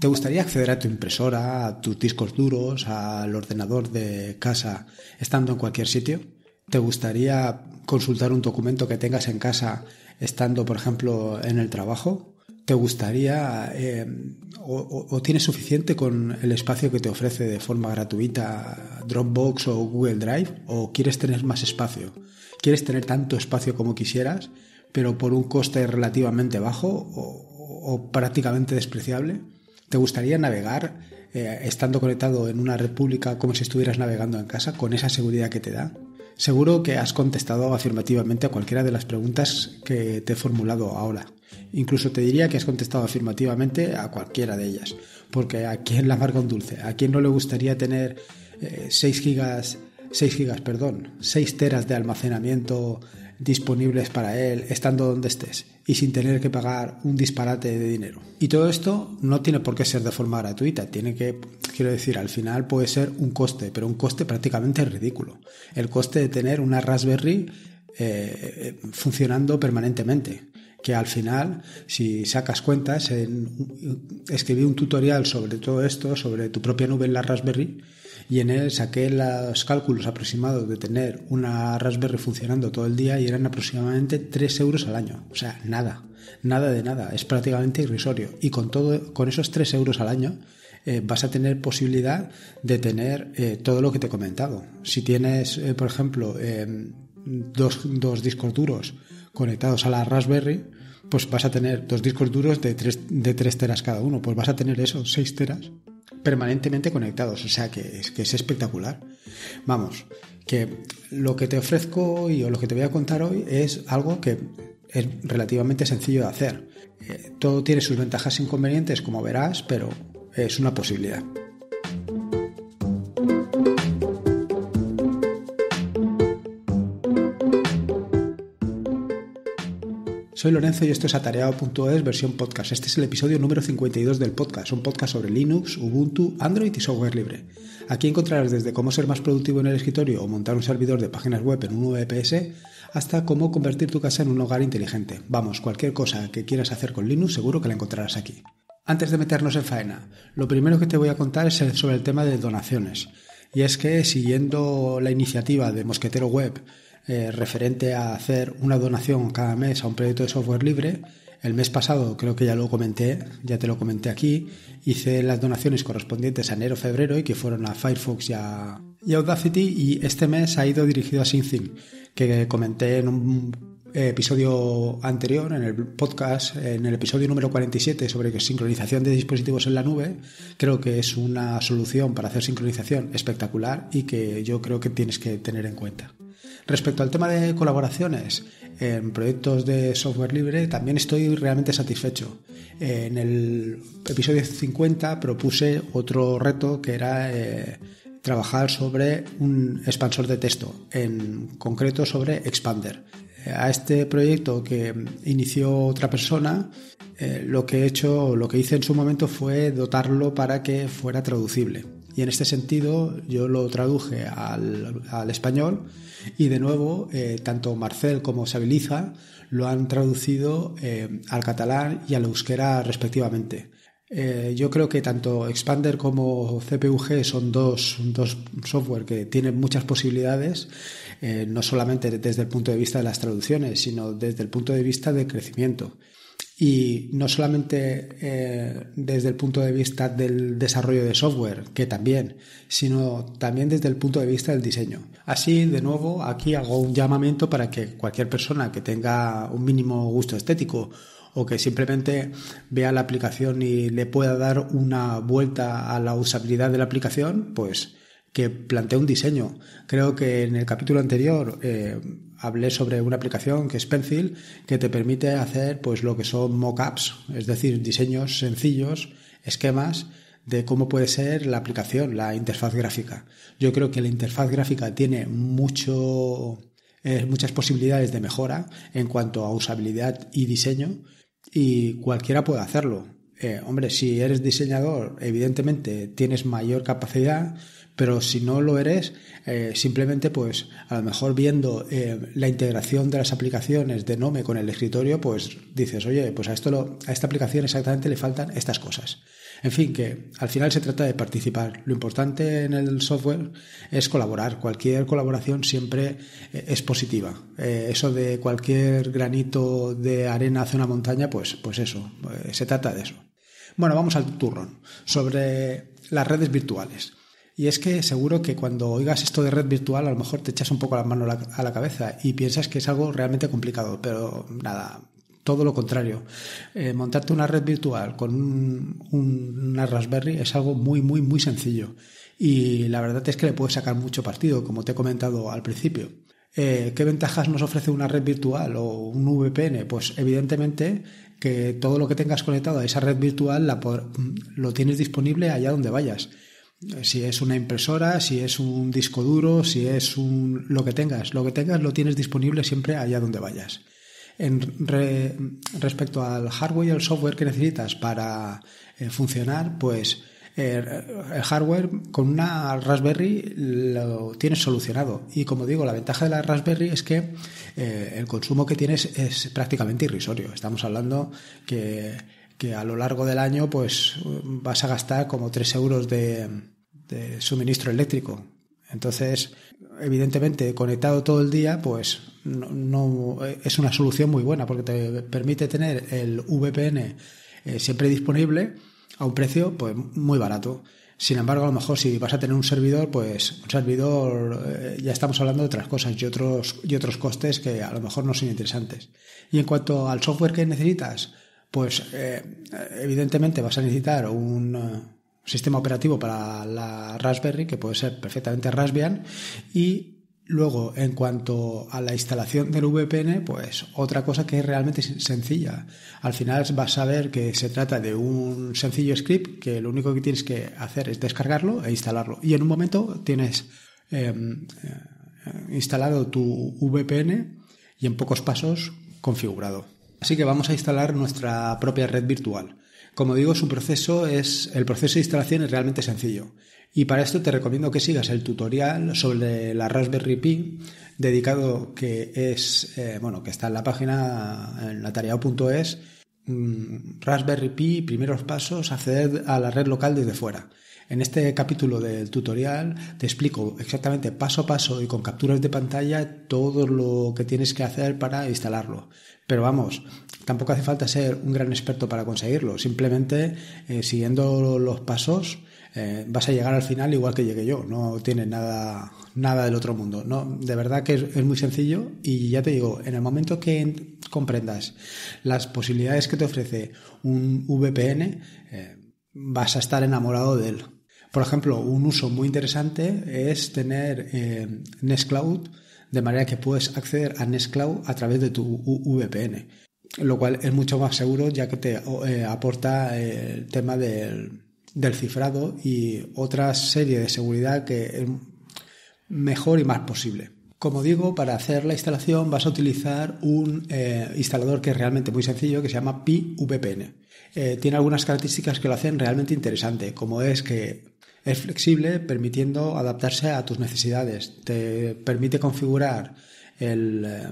¿Te gustaría acceder a tu impresora, a tus discos duros, al ordenador de casa, estando en cualquier sitio? ¿Te gustaría consultar un documento que tengas en casa, estando, por ejemplo, en el trabajo? ¿Te gustaría eh, o, tienes suficiente con el espacio que te ofrece de forma gratuita Dropbox o Google Drive? ¿O quieres tener más espacio? ¿Quieres tener tanto espacio como quisieras, pero por un coste relativamente bajo o prácticamente despreciable? ¿Te gustaría navegar eh, estando conectado en una república como si estuvieras navegando en casa con esa seguridad que te da? Seguro que has contestado afirmativamente a cualquiera de las preguntas que te he formulado ahora. Incluso te diría que has contestado afirmativamente a cualquiera de ellas, porque ¿a quién la marca un dulce? ¿A quién no le gustaría tener eh, seis 6 gigas, 6 gigas, perdón, 6 teras de almacenamiento disponibles para él, estando donde estés? y sin tener que pagar un disparate de dinero. Y todo esto no tiene por qué ser de forma gratuita, tiene que, quiero decir, al final puede ser un coste, pero un coste prácticamente ridículo. El coste de tener una Raspberry eh, funcionando permanentemente que al final, si sacas cuentas, en, escribí un tutorial sobre todo esto, sobre tu propia nube en la Raspberry, y en él saqué los cálculos aproximados de tener una Raspberry funcionando todo el día y eran aproximadamente 3 euros al año. O sea, nada, nada de nada, es prácticamente irrisorio. Y con, todo, con esos 3 euros al año eh, vas a tener posibilidad de tener eh, todo lo que te he comentado. Si tienes, eh, por ejemplo, em, dos, dos discos duros conectados a la Raspberry, pues vas a tener dos discos duros de 3 de tres teras cada uno, pues vas a tener eso, 6 teras permanentemente conectados, o sea que es, espectacular. Vamos, que lo que te ofrezco hoy o lo que te voy a contar hoy es algo que es relativamente sencillo de hacer. Eh, todo tiene sus ventajas e inconvenientes, como verás, pero es una posibilidad. Soy Lorenzo y esto es atareado.es versión podcast. Este es el episodio número 52 del podcast, un podcast sobre Linux, Ubuntu, Android y software libre. Aquí encontrarás desde cómo ser más productivo en el escritorio o montar un servidor de páginas web en un VPS hasta cómo convertir tu casa en un hogar inteligente. Vamos, cualquier cosa que quieras hacer con Linux seguro que la encontrarás aquí. Antes de meternos en faena, lo primero que te voy a contar es sobre el tema de donaciones. Y es que siguiendo la iniciativa de Mosquetero Web eh, referente a hacer una donación cada mes a un proyecto de software libre. El mes pasado, creo que ya lo comenté, ya te lo comenté aquí, hice las donaciones correspondientes a enero-febrero y que fueron a Firefox y, a, Audacity y este mes ha ido dirigido a SyncThing, que comenté en un episodio anterior, en el podcast, en el episodio número 47 sobre sincronización de dispositivos en la nube, creo que es una solución para hacer sincronización espectacular y que yo creo que tienes que tener en cuenta. Respecto al tema de colaboraciones en proyectos de software libre, también estoy realmente satisfecho. En el episodio 50 propuse otro reto que era eh, trabajar sobre un expansor de texto, en concreto sobre Expander. A este proyecto que inició otra persona, eh, lo que he hecho, lo que hice en su momento fue dotarlo para que fuera traducible. Y en este sentido yo lo traduje al, español y de nuevo eh, tanto Marcel como Sabiliza lo han traducido eh, al catalán y al euskera respectivamente. Eh, yo creo que tanto Expander como CPUG son dos, software que tienen muchas posibilidades, no solamente desde el punto de vista de las traducciones, sino desde el punto de vista del crecimiento y no solamente eh, desde el punto de vista del desarrollo de software, que también, sino también desde el punto de vista del diseño. Así, de nuevo, aquí hago un llamamiento para que cualquier persona que tenga un mínimo gusto estético o que simplemente vea la aplicación y le pueda dar una vuelta a la usabilidad de la aplicación, pues que plantea un diseño. Creo que en el capítulo anterior eh, hablé sobre una aplicación que es Pencil, que te permite hacer pues lo que son mockups, es decir, diseños sencillos, esquemas de cómo puede ser la aplicación, la interfaz gráfica. Yo creo que la interfaz gráfica tiene mucho, eh, muchas posibilidades de mejora en cuanto a usabilidad y diseño y cualquiera puede hacerlo. Eh, hombre, si eres diseñador, evidentemente tienes mayor capacidad, pero si no lo eres, eh, simplemente pues a lo mejor viendo eh, la integración de las aplicaciones de Nome con el escritorio, pues dices, oye, pues a, esto lo, a esta aplicación exactamente le faltan estas cosas. En fin, que al final se trata de participar. Lo importante en el software es colaborar. Cualquier colaboración siempre eh, es positiva. Eh, eso de cualquier granito de arena hace una montaña, pues, pues eso, eh, se trata de eso. Bueno, vamos al turrón, sobre las redes virtuales. Y es que seguro que cuando oigas esto de red virtual, a lo mejor te echas un poco la mano a la cabeza y piensas que es algo realmente complicado, pero nada, todo lo contrario. Eh, montarte una red virtual con un, una Raspberry es algo muy, muy, muy sencillo. Y la verdad es que le puedes sacar mucho partido, como te he comentado al principio. Eh, ¿Qué ventajas nos ofrece una red virtual o un VPN? Pues evidentemente que todo lo que tengas conectado a esa red virtual lo tienes disponible allá donde vayas. Si es una impresora, si es un disco duro, si es un, lo que tengas, lo que tengas lo tienes disponible siempre allá donde vayas en respecto al hardware y al software que necesitas para eh, funcionar, pues eh, el hardware con una Raspberry lo tienes solucionado. Y como digo, la ventaja de la Raspberry es que eh, el consumo que tienes es prácticamente irrisorio. Estamos hablando que, a lo largo del año pues vas a gastar como 3 euros de suministro eléctrico entonces, evidentemente, conectado todo el día, pues no, eh, es una solución muy buena porque te permite tener el VPN eh, siempre disponible a un precio pues muy barato. Sin embargo, a lo mejor si vas a tener un servidor, pues un servidor eh, ya estamos hablando de otras cosas y otros y otros costes que a lo mejor no son interesantes. Y en cuanto al software que necesitas, pues evidentemente vas a necesitar un sistema operativo para la Raspberry, que puede ser perfectamente Raspbian, y Luego, en cuanto a la instalación del VPN, pues otra cosa que es realmente sencilla. Al final vas a ver que se trata de un sencillo script que lo único que tienes que hacer es descargarlo e instalarlo. Y en un momento tienes em, eh, instalado tu VPN y en pocos pasos configurado. Así que vamos a instalar nuestra propia red virtual. Como digo, su proceso es, el proceso de instalación es realmente sencillo. Y para esto te recomiendo que sigas el tutorial sobre la Raspberry Pi dedicado que es, eh, bueno, que está en la página en mm, Raspberry Pi, primeros pasos, acceder a la red local desde fuera. En este capítulo del tutorial te explico exactamente paso a paso y con capturas de pantalla todo lo que tienes que hacer para instalarlo. Pero vamos, tampoco hace falta ser un gran experto para conseguirlo. Simplemente eh, siguiendo los pasos eh, vas a llegar al final igual que llegué yo. No tiene nada, nada del otro mundo. de verdad que es, muy sencillo y ya te digo, en el momento que comprendas las posibilidades que te ofrece un VPN, eh, vas a estar enamorado de él. Por ejemplo, un uso muy interesante es tener Nextcloud de manera que puedes acceder a Cloud a través de tu VPN, lo cual es mucho más seguro ya que te eh, aporta eh, el tema del, cifrado y otra serie de seguridad que es mejor y más posible. Como digo, para hacer la instalación vas a utilizar un eh, instalador que es realmente muy sencillo, que se llama PiVPN. tiene algunas características que lo hacen realmente interesante, como es que es flexible permitiendo adaptarse a tus necesidades. Te permite configurar el, eh,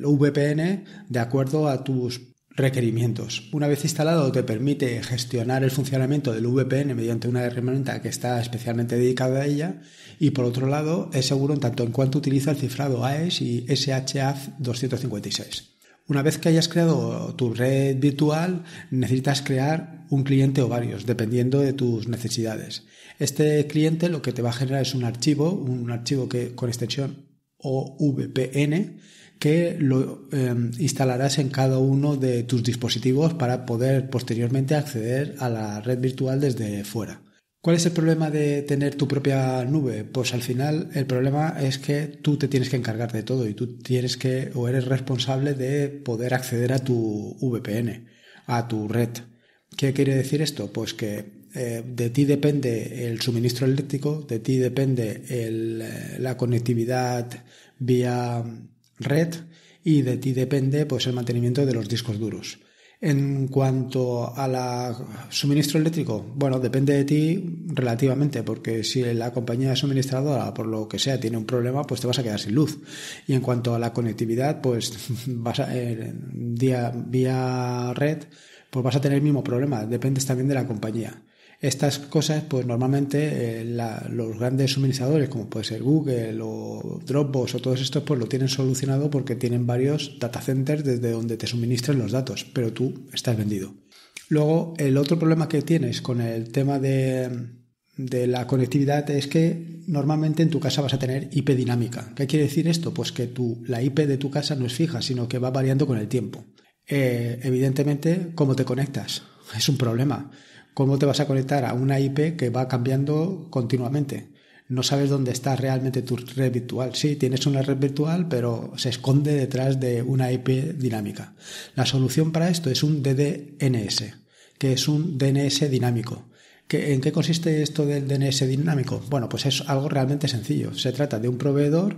VPN de acuerdo a tus requerimientos. Una vez instalado te permite gestionar el funcionamiento del VPN mediante una herramienta que está especialmente dedicada a ella y por otro lado es seguro en tanto en cuanto utiliza el cifrado AES y SHA-256. Una vez que hayas creado tu red virtual necesitas crear un cliente o varios dependiendo de tus necesidades este cliente lo que te va a generar es un archivo, un archivo que, con extensión OVPN, que lo em, instalarás en cada uno de tus dispositivos para poder posteriormente acceder a la red virtual desde fuera. ¿Cuál es el problema de tener tu propia nube? Pues al final el problema es que tú te tienes que encargar de todo y tú tienes que o eres responsable de poder acceder a tu VPN, a tu red. ¿Qué quiere decir esto? Pues que eh, de ti depende el suministro eléctrico, de ti depende eh, la conectividad vía red y de ti depende pues, el mantenimiento de los discos duros. En cuanto al suministro eléctrico, bueno, depende de ti relativamente, porque si la compañía suministradora, por lo que sea, tiene un problema, pues te vas a quedar sin luz. Y en cuanto a la conectividad, pues vas eh, vía red, pues vas a tener el mismo problema, dependes también de la compañía. Estas cosas, pues normalmente eh, los grandes suministradores, como puede ser Google o Dropbox o todos estos, pues lo tienen solucionado porque tienen varios data centers desde donde te suministran los datos, pero tú estás vendido. Luego, el otro problema que tienes con el tema de, la conectividad es que normalmente en tu casa vas a tener IP dinámica. ¿Qué quiere decir esto? Pues que la IP de tu casa no es fija, sino que va variando con el tiempo. Eh, evidentemente, ¿cómo te conectas? Es un problema. ¿Cómo te vas a conectar a una IP que va cambiando continuamente? No sabes dónde está realmente tu red virtual. Sí, tienes una red virtual, pero se esconde detrás de una IP dinámica. La solución para esto es un DDNS, que es un DNS dinámico. ¿En qué consiste esto del DNS dinámico? Bueno, pues es algo realmente sencillo. Se trata de un proveedor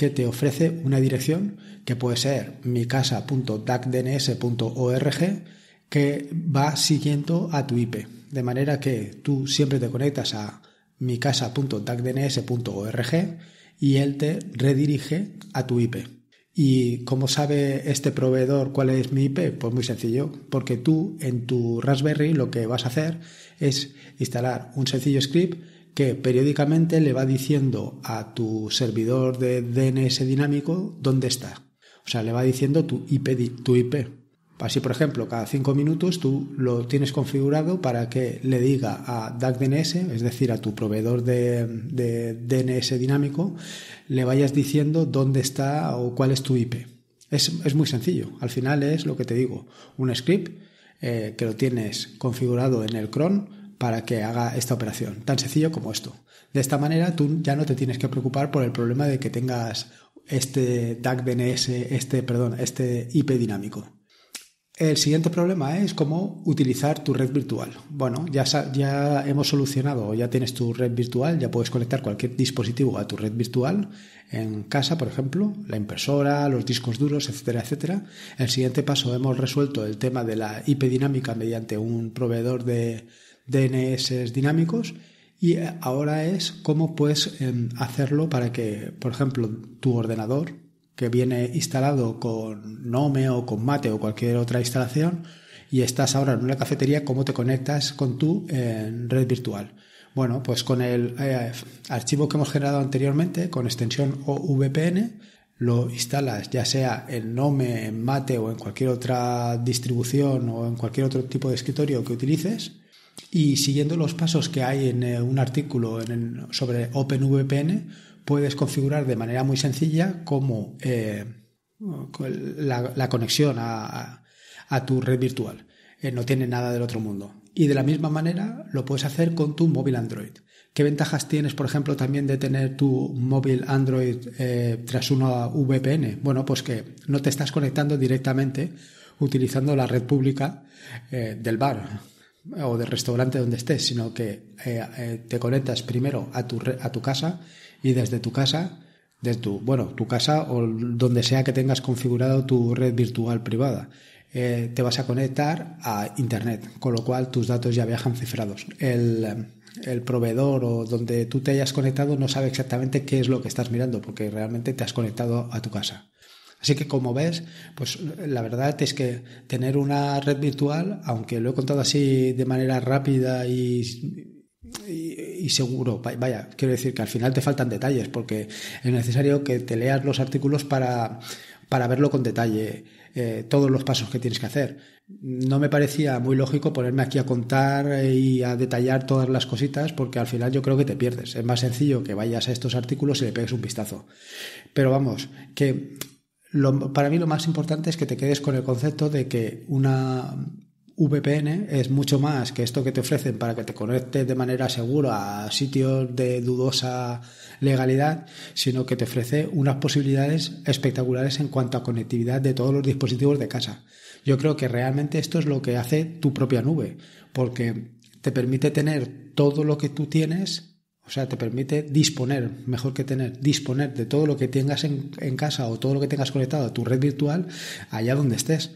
que te ofrece una dirección que puede ser micasa.dacdns.org que va siguiendo a tu IP. De manera que tú siempre te conectas a micasa.dacdns.org y él te redirige a tu IP. ¿Y cómo sabe este proveedor cuál es mi IP? Pues muy sencillo, porque tú en tu Raspberry lo que vas a hacer es instalar un sencillo script que periódicamente le va diciendo a tu servidor de DNS dinámico dónde está. O sea, le va diciendo tu IP. Tu IP. Así, por ejemplo, cada cinco minutos tú lo tienes configurado para que le diga a DNS, es decir, a tu proveedor de, DNS dinámico, le vayas diciendo dónde está o cuál es tu IP. Es, muy sencillo. Al final es lo que te digo, un script eh, que lo tienes configurado en el cron para que haga esta operación. Tan sencillo como esto. De esta manera tú ya no te tienes que preocupar por el problema de que tengas este DAC DNS, este, perdón, este IP dinámico. El siguiente problema es cómo utilizar tu red virtual. Bueno, ya, ya hemos solucionado, ya tienes tu red virtual, ya puedes conectar cualquier dispositivo a tu red virtual en casa, por ejemplo, la impresora, los discos duros, etcétera, etcétera. El siguiente paso hemos resuelto el tema de la IP dinámica mediante un proveedor de, DNS dinámicos y ahora es cómo puedes em, hacerlo para que, por ejemplo, tu ordenador, que viene instalado con Nome o con Mate o cualquier otra instalación, y estás ahora en una cafetería, ¿cómo te conectas con tu en red virtual? Bueno, pues con el eh, archivo que hemos generado anteriormente, con extensión OVPN, lo instalas ya sea en Nome, en Mate o en cualquier otra distribución o en cualquier otro tipo de escritorio que utilices y siguiendo los pasos que hay en eh, un artículo sobre OpenVPN, puedes configurar de manera muy sencilla cómo eh, la, conexión a, tu red virtual. Eh, no tiene nada del otro mundo. Y de la misma manera lo puedes hacer con tu móvil Android. ¿Qué ventajas tienes, por ejemplo, también de tener tu móvil Android tras una VPN? Bueno, pues que no te estás conectando directamente utilizando la red pública del bar o del restaurante donde estés, sino que eh, eh, te conectas primero a tu, a tu casa y desde tu casa, desde tu, bueno, tu casa o donde sea que tengas configurado tu red virtual privada, eh, te vas a conectar a Internet, con lo cual tus datos ya viajan cifrados. El, el proveedor o donde tú te hayas conectado no sabe exactamente qué es lo que estás mirando, porque realmente te has conectado a tu casa. Así que como ves, pues la verdad es que tener una red virtual, aunque lo he contado así de manera rápida y, seguro, vaya, quiero decir que al final te faltan detalles porque es necesario que te leas los artículos para, verlo con detalle, eh, todos los pasos que tienes que hacer. No me parecía muy lógico ponerme aquí a contar y a detallar todas las cositas porque al final yo creo que te pierdes. Es más sencillo que vayas a estos artículos y le pegues un vistazo. Pero vamos, que para mí lo más importante es que te quedes con el concepto de que una VPN es mucho más que esto que te ofrecen para que te conectes de manera segura a sitios de dudosa legalidad, sino que te ofrece unas posibilidades espectaculares en cuanto a conectividad de todos los dispositivos de casa. Yo creo que realmente esto es lo que hace tu propia nube, porque te permite tener todo lo que tú tienes o sea, te permite disponer, mejor que tener, disponer de todo lo que tengas en, en casa o todo lo que tengas conectado a tu red virtual allá donde estés.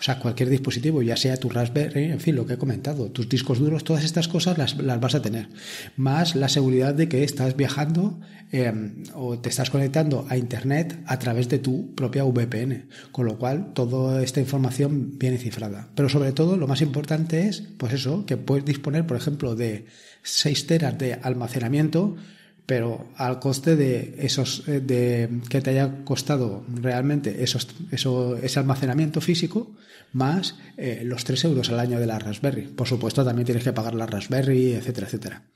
O sea, cualquier dispositivo, ya sea tu Raspberry, en fin, lo que he comentado, tus discos duros, todas estas cosas las, vas a tener. Más la seguridad de que estás viajando em, o te estás conectando a Internet a través de tu propia VPN. Con lo cual, toda esta información viene cifrada. Pero sobre todo, lo más importante es, pues eso, que puedes disponer, por ejemplo, de 6 teras de almacenamiento pero al coste de esos eh, de que te haya costado realmente eso, ese almacenamiento físico más eh, los 3 euros al año de la Raspberry. Por supuesto, también tienes que pagar la Raspberry, etcétera, etcétera.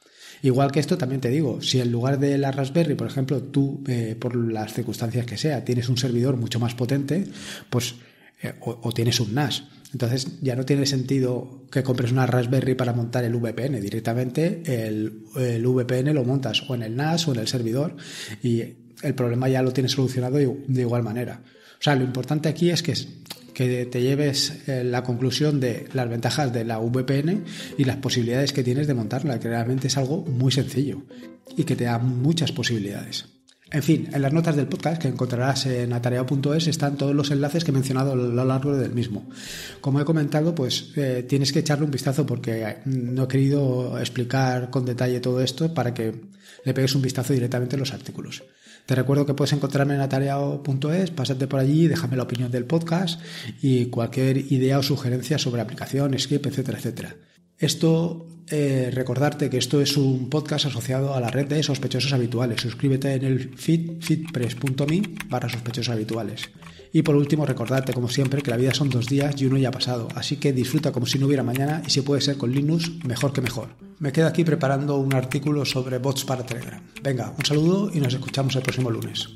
Igual que esto, también te digo, si en lugar de la Raspberry, por ejemplo, tú, eh, por las circunstancias que sea, tienes un servidor mucho más potente, pues eh, o, tienes un NAS. Entonces ya no tiene sentido que compres una Raspberry para montar el VPN. Directamente el, VPN lo montas o en el NAS o en el servidor y el problema ya lo tienes solucionado de igual manera. O sea, lo importante aquí es que, que te lleves eh, la conclusión de las ventajas de la VPN y las posibilidades que tienes de montarla, que realmente es algo muy sencillo y que te da muchas posibilidades. En fin, en las notas del podcast que encontrarás en atareado.es están todos los enlaces que he mencionado a lo largo del mismo. Como he comentado, pues eh, tienes que echarle un vistazo porque mm, no he querido explicar con detalle todo esto para que le pegues un vistazo directamente a los artículos. Te recuerdo que puedes encontrarme en atareado.es, pásate por allí, déjame la opinión del podcast y cualquier idea o sugerencia sobre aplicación, script, etcétera, etcétera. Esto, eh, recordarte que esto es un podcast asociado a la red de sospechosos habituales. Suscríbete en el feed, feedpress.me para sospechosos habituales. Y por último, recordarte, como siempre, que la vida son dos días y uno ya ha pasado, así que disfruta como si no hubiera mañana y si puede ser con Linux, mejor que mejor. Me quedo aquí preparando un artículo sobre bots para Telegram. Venga, un saludo y nos escuchamos el próximo lunes.